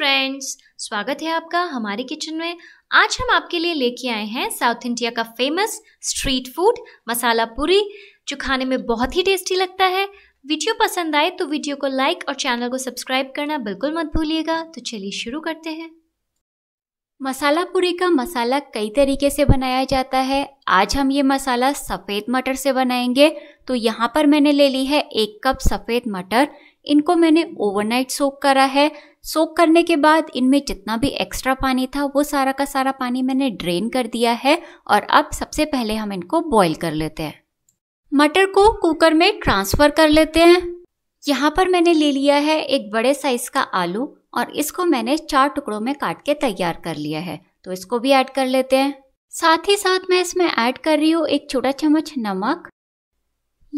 friends स्वागत है आपका हमारे किचन में आज हम आपके लिए लेके आए हैं साउथ इंडिया का famous street food masala puri जो खाने में बहुत ही टेस्टी लगता है वीडियो पसंद आए तो वीडियो को लाइक और चैनल को सब्सक्राइब करना बिल्कुल मत भूलिएगा तो चलिए शुरू करते हैं मसाला पूरी का मसाला कई तरीके से बनाया जाता है आज हम ये मसाला सफ़ेद मटर से बनाएंगे तो यहाँ पर मैंने ले ली है एक कप सफ़ेद मटर इनको मैंने ओवरनाइट सोक करा है सोक करने के बाद इनमें जितना भी एक्स्ट्रा पानी था वो सारा का सारा पानी मैंने ड्रेन कर दिया है और अब सबसे पहले हम इनको बॉईल कर लेते हैं मटर को कुकर में ट्रांसफ़र कर लेते हैं यहाँ पर मैंने ले लिया है एक बड़े साइज का आलू और इसको मैंने चार टुकड़ों में काट के तैयार कर लिया है तो इसको भी ऐड कर लेते हैं साथ ही साथ मैं इसमें ऐड कर रही हूँ एक छोटा चम्मच नमक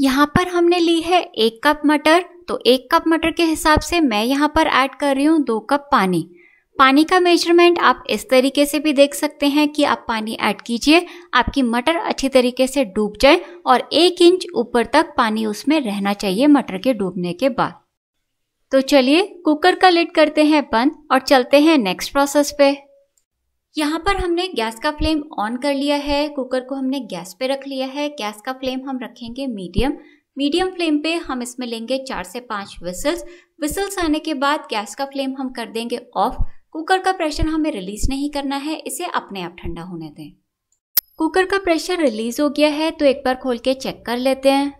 यहाँ पर हमने ली है एक कप मटर तो एक कप मटर के हिसाब से मैं यहाँ पर ऐड कर रही हूँ दो कप पानी पानी का मेजरमेंट आप इस तरीके से भी देख सकते हैं कि आप पानी ऐड कीजिए आपकी मटर अच्छी तरीके से डूब जाए और एक इंच ऊपर तक पानी उसमें रहना चाहिए मटर के डूबने के बाद तो चलिए कुकर का लिड करते हैं बंद और चलते हैं नेक्स्ट प्रोसेस पे यहाँ पर हमने गैस का फ्लेम ऑन कर लिया है कुकर को हमने गैस पे रख लिया है गैस का फ्लेम हम रखेंगे मीडियम मीडियम फ्लेम पे हम इसमें लेंगे चार से पांच विसल्स विसल्स आने के बाद गैस का फ्लेम हम कर देंगे ऑफ कुकर का प्रेशर हमें रिलीज नहीं करना है इसे अपने आप ठंडा होने दें कुकर का प्रेशर रिलीज हो गया है तो एक बार खोल के चेक कर लेते हैं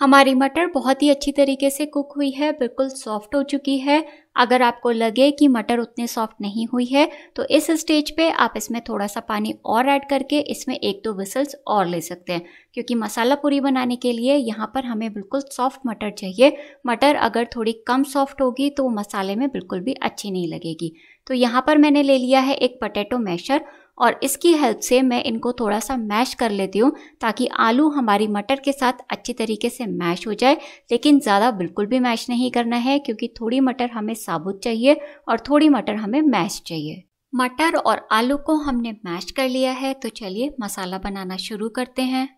हमारी मटर बहुत ही अच्छी तरीके से कुक हुई है बिल्कुल सॉफ्ट हो चुकी है अगर आपको लगे कि मटर उतने सॉफ्ट नहीं हुई है तो इस स्टेज पे आप इसमें थोड़ा सा पानी और ऐड करके इसमें एक दो विसल्स और ले सकते हैं क्योंकि मसाला पूरी बनाने के लिए यहाँ पर हमें बिल्कुल सॉफ्ट मटर चाहिए मटर अगर थोड़ी कम सॉफ्ट होगी तो मसाले में बिल्कुल भी अच्छी नहीं लगेगी तो यहाँ पर मैंने ले लिया है एक पटेटो मैशर और इसकी हेल्प से मैं इनको थोड़ा सा मैश कर लेती हूँ ताकि आलू हमारी मटर के साथ अच्छी तरीके से मैश हो जाए लेकिन ज़्यादा बिल्कुल भी मैश नहीं करना है क्योंकि थोड़ी मटर हमें साबुत चाहिए और थोड़ी मटर हमें मैश चाहिए मटर और आलू को हमने मैश कर लिया है तो चलिए मसाला बनाना शुरू करते हैं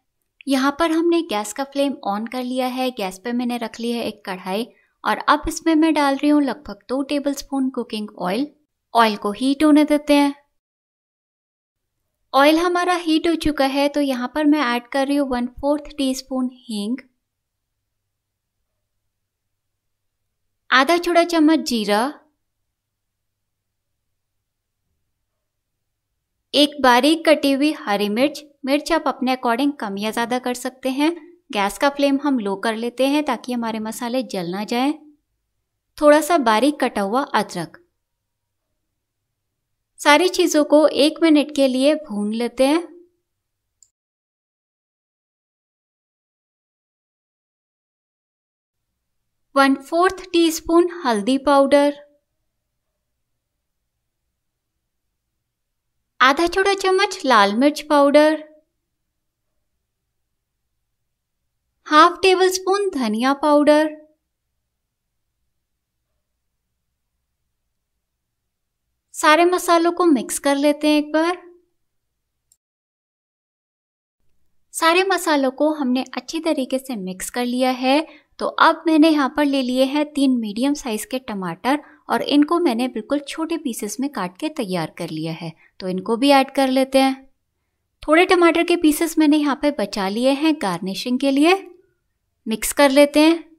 यहाँ पर हमने गैस का फ्लेम ऑन कर लिया है गैस पर मैंने रख ली है एक कढ़ाई और अब इसमें मैं डाल रही हूँ लगभग दो tablespoon cooking oil oil को हीट होने देते हैं ऑयल हमारा हीट हो चुका है तो यहाँ पर मैं ऐड कर रही हूँ वन फोर्थ टी स्पून हींग आधा छोटा चम्मच जीरा एक बारीक कटी हुई हरी मिर्च मिर्च आप अपने अकॉर्डिंग कम या ज़्यादा कर सकते हैं गैस का फ्लेम हम लो कर लेते हैं ताकि हमारे मसाले जल ना जाए थोड़ा सा बारीक कटा हुआ अदरक सारी चीज़ों को एक मिनट के लिए भून लेते हैं वन फोर्थ टीस्पून हल्दी पाउडर आधा छोटा चम्मच लाल मिर्च पाउडर हाफ टेबल स्पून धनिया पाउडर सारे मसालों को मिक्स कर लेते हैं एक बार सारे मसालों को हमने अच्छी तरीके से मिक्स कर लिया है तो अब मैंने यहाँ पर ले लिए हैं तीन मीडियम साइज़ के टमाटर और इनको मैंने बिल्कुल छोटे पीसेस में काट के तैयार कर लिया है तो इनको भी ऐड कर लेते हैं थोड़े टमाटर के पीसेस मैंने यहाँ पे बचा लिए हैं गार्निशिंग के लिए मिक्स कर लेते हैं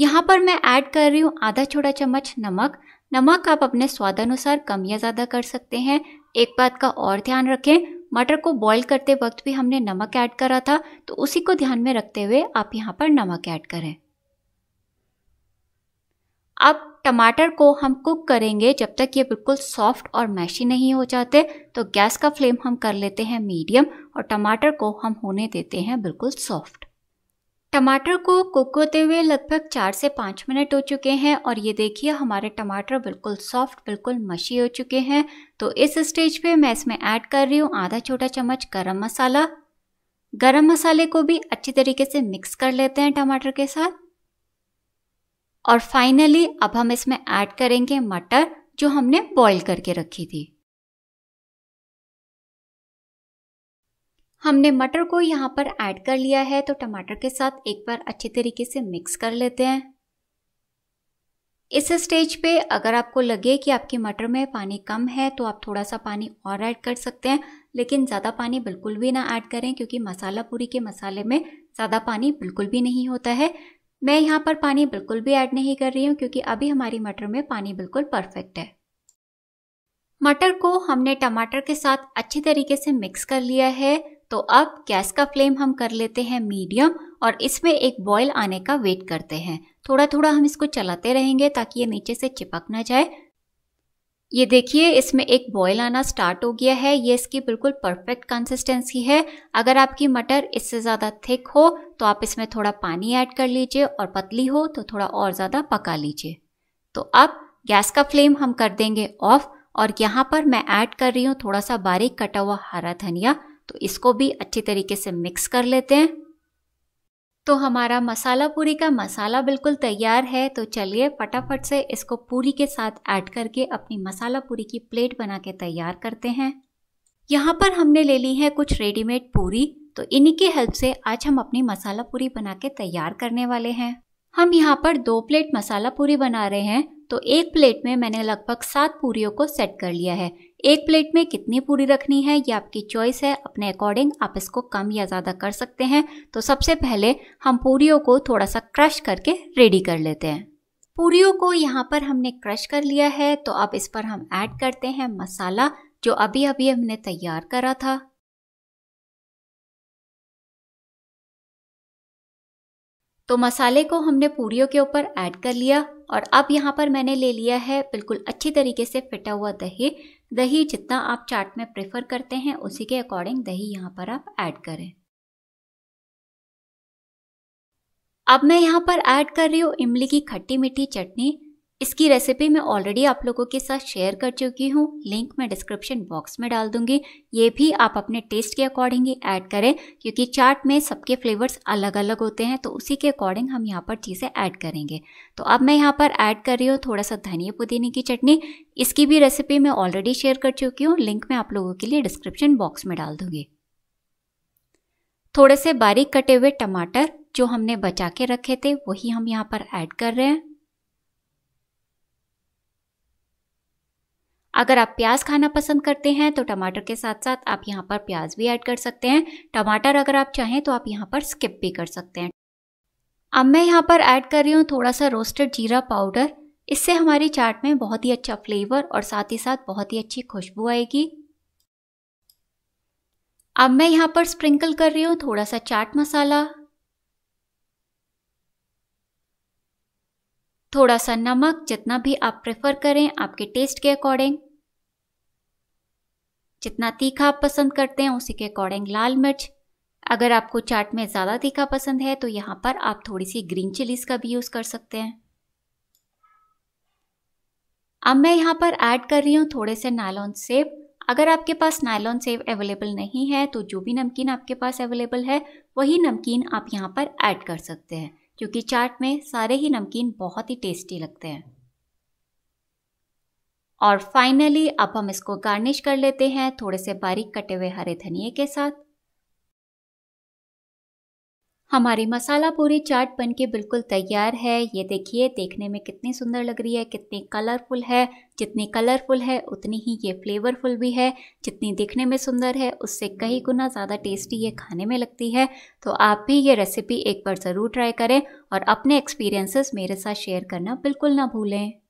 यहाँ पर मैं ऐड कर रही हूँ आधा छोटा चम्मच नमक नमक आप अपने स्वादानुसार कम या ज़्यादा कर सकते हैं एक बात का और ध्यान रखें मटर को बॉईल करते वक्त भी हमने नमक ऐड करा था तो उसी को ध्यान में रखते हुए आप यहाँ पर नमक ऐड करें अब टमाटर को हम कुक करेंगे जब तक ये बिल्कुल सॉफ्ट और मैशी नहीं हो जाते तो गैस का फ्लेम हम कर लेते हैं मीडियम और टमाटर को हम होने देते हैं बिल्कुल सॉफ्ट टमाटर को कुक होते हुए लगभग चार से पाँच मिनट हो चुके हैं और ये देखिए हमारे टमाटर बिल्कुल सॉफ्ट बिल्कुल मशी हो चुके हैं तो इस स्टेज पे मैं इसमें ऐड कर रही हूँ आधा छोटा चम्मच गरम मसाला गरम मसाले को भी अच्छी तरीके से मिक्स कर लेते हैं टमाटर के साथ और फाइनली अब हम इसमें ऐड करेंगे मटर जो हमने बॉईल करके रखी थी हमने मटर को यहाँ पर ऐड कर लिया है तो टमाटर के साथ एक बार अच्छे तरीके से मिक्स कर लेते हैं इस स्टेज पे अगर आपको लगे कि आपके मटर में पानी कम है तो आप थोड़ा सा पानी और ऐड कर सकते हैं लेकिन ज़्यादा पानी बिल्कुल भी ना ऐड करें क्योंकि मसाला पूरी के मसाले में ज़्यादा पानी बिल्कुल भी नहीं होता है मैं यहाँ पर पानी बिल्कुल भी ऐड नहीं कर रही हूँ क्योंकि अभी हमारी मटर में पानी बिल्कुल परफेक्ट है मटर को हमने टमाटर के साथ अच्छे तरीके से मिक्स कर लिया है तो अब गैस का फ्लेम हम कर लेते हैं मीडियम और इसमें एक बॉयल आने का वेट करते हैं थोड़ा थोड़ा हम इसको चलाते रहेंगे ताकि ये नीचे से चिपक ना जाए ये देखिए इसमें एक बॉयल आना स्टार्ट हो गया है ये इसकी बिल्कुल परफेक्ट कंसिस्टेंसी है अगर आपकी मटर इससे ज़्यादा थिक हो तो आप इसमें थोड़ा पानी ऐड कर लीजिए और पतली हो तो थोड़ा और ज़्यादा पका लीजिए तो अब गैस का फ्लेम हम कर देंगे ऑफ और यहाँ पर मैं ऐड कर रही हूँ थोड़ा सा बारीक कटा हुआ हरा धनिया तो इसको भी अच्छी तरीके से मिक्स कर लेते हैं तो हमारा मसाला पूरी का मसाला बिल्कुल तैयार है तो चलिए फटाफट से इसको पूरी के साथ ऐड करके अपनी मसाला पूरी की प्लेट बना के तैयार करते हैं यहाँ पर हमने ले ली है कुछ रेडीमेड पूरी तो इन्हीं की हेल्प से आज हम अपनी मसाला पूरी बना के तैयार करने वाले हैं हम यहाँ पर दो प्लेट मसाला पूरी बना रहे हैं तो एक प्लेट में मैंने लगभग सात पूरियों को सेट कर लिया है एक प्लेट में कितनी पूरी रखनी है ये आपकी चॉइस है अपने अकॉर्डिंग आप इसको कम या ज़्यादा कर सकते हैं तो सबसे पहले हम पूरियों को थोड़ा सा क्रश करके रेडी कर लेते हैं पूरियों को यहाँ पर हमने क्रश कर लिया है तो अब इस पर हम ऐड करते हैं मसाला जो अभी अभी हमने तैयार करा था तो मसाले को हमने पूरियों के ऊपर ऐड कर लिया और अब यहाँ पर मैंने ले लिया है बिल्कुल अच्छी तरीके से फिटा हुआ दही दही जितना आप चाट में प्रेफर करते हैं उसी के अकॉर्डिंग दही यहाँ पर आप ऐड करें अब मैं यहाँ पर ऐड कर रही हूँ इमली की खट्टी मीठी चटनी इसकी रेसिपी मैं ऑलरेडी आप लोगों के साथ शेयर कर चुकी हूँ लिंक मैं डिस्क्रिप्शन बॉक्स में डाल दूंगी ये भी आप अपने टेस्ट के अकॉर्डिंग ही ऐड करें क्योंकि चाट में सबके फ्लेवर्स अलग अलग होते हैं तो उसी के अकॉर्डिंग हम यहाँ पर चीज़ें ऐड करेंगे तो अब मैं यहाँ पर ऐड कर रही हूँ थोड़ा सा धनिया पुदीने की चटनी इसकी भी रेसिपी मैं ऑलरेडी शेयर कर चुकी हूँ लिंक मैं आप लोगों के लिए डिस्क्रिप्शन बॉक्स में डाल दूंगी थोड़े से बारीक कटे हुए टमाटर जो हमने बचा के रखे थे वही हम यहाँ पर ऐड कर रहे हैं अगर आप प्याज खाना पसंद करते हैं तो टमाटर के साथ साथ आप यहाँ पर प्याज भी ऐड कर सकते हैं टमाटर अगर आप चाहें तो आप यहाँ पर स्किप भी कर सकते हैं अब मैं यहाँ पर ऐड कर रही हूँ थोड़ा सा रोस्टेड जीरा पाउडर इससे हमारी चाट में बहुत ही अच्छा फ्लेवर और साथ ही साथ बहुत ही अच्छी खुशबू आएगी अब मैं यहाँ पर स्प्रिंकल कर रही हूँ थोड़ा सा चाट मसाला थोड़ा सा नमक जितना भी आप प्रेफर करें आपके टेस्ट के अकॉर्डिंग जितना तीखा आप पसंद करते हैं उसी के अकॉर्डिंग लाल मिर्च अगर आपको चाट में ज़्यादा तीखा पसंद है तो यहाँ पर आप थोड़ी सी ग्रीन चिलीज का भी यूज़ कर सकते हैं अब मैं यहाँ पर ऐड कर रही हूँ थोड़े से नायलॉन सेब अगर आपके पास नायलॉन सेब अवेलेबल नहीं है तो जो भी नमकीन आपके पास अवेलेबल है वही नमकीन आप यहाँ पर ऐड कर सकते हैं क्योंकि चाट में सारे ही नमकीन बहुत ही टेस्टी लगते हैं और फाइनली अब हम इसको गार्निश कर लेते हैं थोड़े से बारीक कटे हुए हरे धनिए के साथ हमारी मसाला पूरी चाट बन के बिल्कुल तैयार है ये देखिए देखने में कितनी सुंदर लग रही है कितनी कलरफुल है जितनी कलरफुल है उतनी ही ये फ्लेवरफुल भी है जितनी दिखने में सुंदर है उससे कई गुना ज़्यादा टेस्टी ये खाने में लगती है तो आप भी ये रेसिपी एक बार ज़रूर ट्राई करें और अपने एक्सपीरियंसेस मेरे साथ शेयर करना बिल्कुल ना भूलें